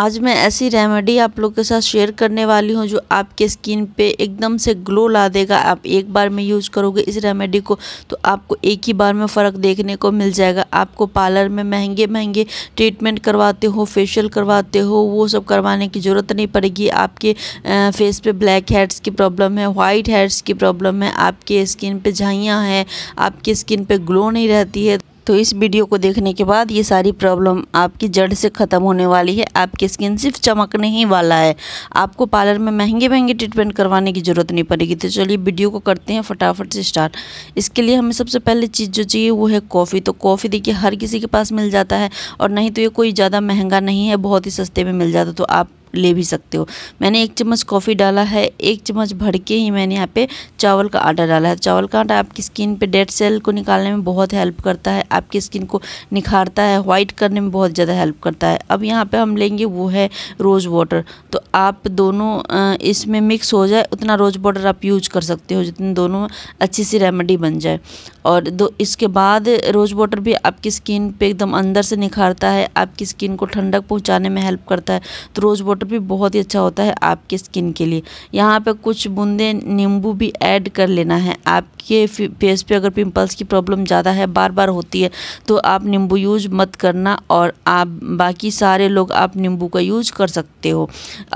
आज मैं ऐसी रेमेडी आप लोग के साथ शेयर करने वाली हूँ जो आपके स्किन पे एकदम से ग्लो ला देगा आप एक बार में यूज़ करोगे इस रेमेडी को तो आपको एक ही बार में फ़र्क देखने को मिल जाएगा आपको पार्लर में महंगे महंगे ट्रीटमेंट करवाते हो फेशियल करवाते हो वो सब करवाने की ज़रूरत नहीं पड़ेगी आपके फेस पे ब्लैक हेड्स की प्रॉब्लम है वाइट हेड्स की प्रॉब्लम है आपके स्किन पर झाइयाँ हैं आपकी स्किन पर ग्लो नहीं रहती है तो इस वीडियो को देखने के बाद ये सारी प्रॉब्लम आपकी जड़ से ख़त्म होने वाली है आपकी स्किन सिर्फ चमकने ही वाला है आपको पार्लर में महंगे महंगे ट्रीटमेंट करवाने की ज़रूरत नहीं पड़ेगी तो चलिए वीडियो को करते हैं फटाफट से स्टार्ट इसके लिए हमें सबसे पहले चीज़ जो चाहिए वो है कॉफ़ी तो कॉफ़ी देखिए हर किसी के पास मिल जाता है और नहीं तो ये कोई ज़्यादा महंगा नहीं है बहुत ही सस्ते में मिल जाता तो आप ले भी सकते हो मैंने एक चम्मच कॉफ़ी डाला है एक चम्मच भर के ही मैंने यहाँ पे चावल का आटा डाला है चावल का आटा आपकी स्किन पे डेड सेल को निकालने में बहुत हेल्प करता है आपकी स्किन को निखारता है वाइट करने में बहुत ज़्यादा हेल्प करता है अब यहाँ पे हम लेंगे वो है रोज़ वाटर तो आप दोनों इसमें मिक्स हो जाए उतना रोज़ वाटर आप यूज कर सकते हो जितने दोनों अच्छी सी रेमेडी बन जाए और दो इसके बाद रोज़ वाटर भी आपकी स्किन पर एकदम अंदर से निखारता है आपकी स्किन को ठंडक पहुँचाने में हेल्प करता है तो रोज़ वाटर भी बहुत ही अच्छा होता है आपके स्किन के लिए यहाँ पर कुछ बूंदे नींबू भी ऐड कर लेना है आपके फेस पे अगर पिंपल्स की प्रॉब्लम ज़्यादा है बार बार होती है तो आप नींबू यूज मत करना और आप बाकी सारे लोग आप नींबू का यूज कर सकते हो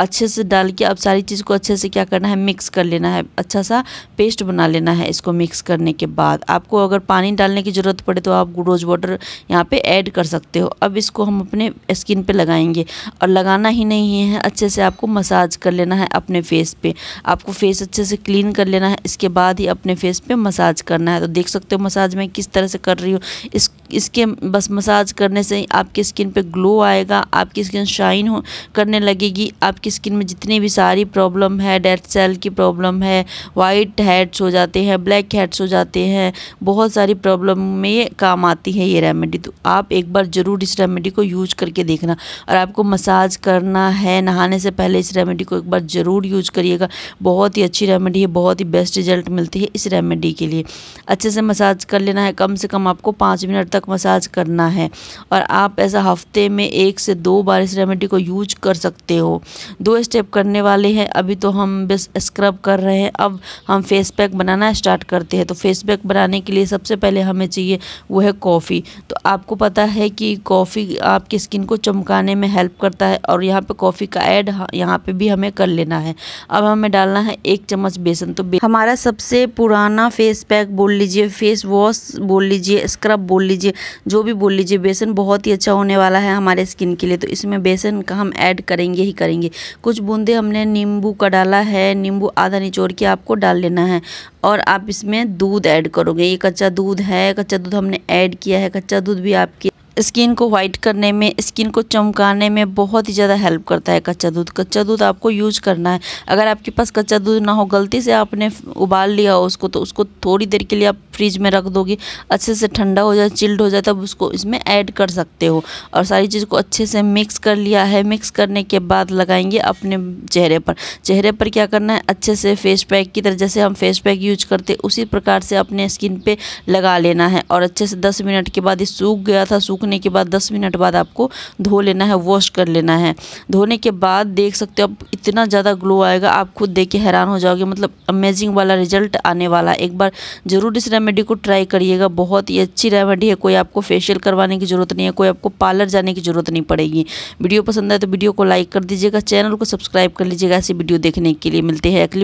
अच्छे से डाल के आप सारी चीज़ को अच्छे से क्या करना है मिक्स कर लेना है अच्छा सा पेस्ट बना लेना है इसको मिक्स करने के बाद आपको अगर पानी डालने की ज़रूरत पड़े तो आप रोज़ वाटर यहाँ पे ऐड कर सकते हो अब इसको हम अपने स्किन पे लगाएंगे और लगाना ही नहीं है हैं अच्छे से आपको मसाज कर लेना है अपने फेस पे आपको फेस अच्छे से क्लीन कर लेना है इसके बाद ही अपने फेस पे मसाज करना है तो देख सकते हो मसाज मैं किस तरह से कर रही हूँ इस इसके बस मसाज करने से आपकी स्किन पे ग्लो आएगा आपकी स्किन शाइन हो करने लगेगी आपकी स्किन में जितनी भी सारी प्रॉब्लम है डेड सेल की प्रॉब्लम है वाइट हेड्स हो जाते हैं ब्लैक हेड्स हो जाते हैं बहुत सारी प्रॉब्लम में काम आती है ये रेमेडी तो आप एक बार ज़रूर इस रेमेडी को यूज करके देखना और आपको मसाज करना है नहाने से पहले इस रेमेडी को एक बार ज़रूर यूज करिएगा बहुत ही अच्छी रेमेडी है बहुत ही बेस्ट रिजल्ट मिलती है इस रेमेडी के लिए अच्छे से मसाज कर लेना है कम से कम आपको पाँच मिनट तक तक मसाज करना है और आप ऐसा हफ्ते में एक से दो बार इस रेमेडी को यूज कर सकते हो दो स्टेप करने वाले हैं अभी तो हम बस स्क्रब कर रहे हैं अब हम फेस पैक बनाना स्टार्ट करते हैं तो फेस पैक बनाने के लिए सबसे पहले हमें चाहिए वो है कॉफ़ी तो आपको पता है कि कॉफ़ी आपकी स्किन को चमकाने में हेल्प करता है और यहाँ पे कॉफ़ी का ऐड यहाँ पे भी हमें कर लेना है अब हमें डालना है एक चम्मच बेसन तो बेसन। हमारा सबसे पुराना फेस पैक बोल लीजिए फेस वॉश बोल लीजिए स्क्रब बोल लीजिए जो भी बोल लीजिए बेसन बहुत ही अच्छा होने वाला है हमारे स्किन के लिए तो इसमें बेसन का हम ऐड करेंगे ही करेंगे कुछ बूंदे हमने नींबू का डाला है नींबू आधा निचोड़ के आपको डाल लेना है और आप इसमें दूध ऐड करोगे ये कच्चा दूध है कच्चा दूध हमने ऐड किया है कच्चा दूध भी आपके स्किन को वाइट करने में स्किन को चमकाने में बहुत ही ज़्यादा हेल्प करता है कच्चा दूध कच्चा दूध आपको यूज करना है अगर आपके पास कच्चा दूध ना हो गलती से आपने उबाल लिया हो उसको तो उसको थोड़ी देर के लिए आप फ्रिज में रख दोगे अच्छे से ठंडा हो जाए चिल्ड हो जाए तब उसको इसमें ऐड कर सकते हो और सारी चीज़ को अच्छे से मिक्स कर लिया है मिक्स करने के बाद लगाएंगे अपने चेहरे पर चेहरे पर क्या करना है अच्छे से फेस पैक की तरह जैसे हम फेस पैक यूज करते उसी प्रकार से अपने स्किन पर लगा लेना है और अच्छे से दस मिनट के बाद ये सूख गया था सूखने के बाद दस मिनट बाद आपको धो लेना है वॉश कर लेना है धोने के बाद देख सकते हो अब इतना ज़्यादा ग्लो आएगा आप खुद देख के हैरान हो जाओगे मतलब अमेजिंग वाला रिजल्ट आने वाला एक बार ज़रूर इस रेमेडी रेमेडी को ट्राई करिएगा बहुत ही अच्छी रेमेडी है कोई आपको फेशियल करवाने की ज़रूरत नहीं है कोई आपको पार्लर जाने की ज़रूरत नहीं पड़ेगी वीडियो पसंद आए तो वीडियो को लाइक कर दीजिएगा चैनल को सब्सक्राइब कर लीजिएगा ऐसी वीडियो देखने के लिए मिलती है अगली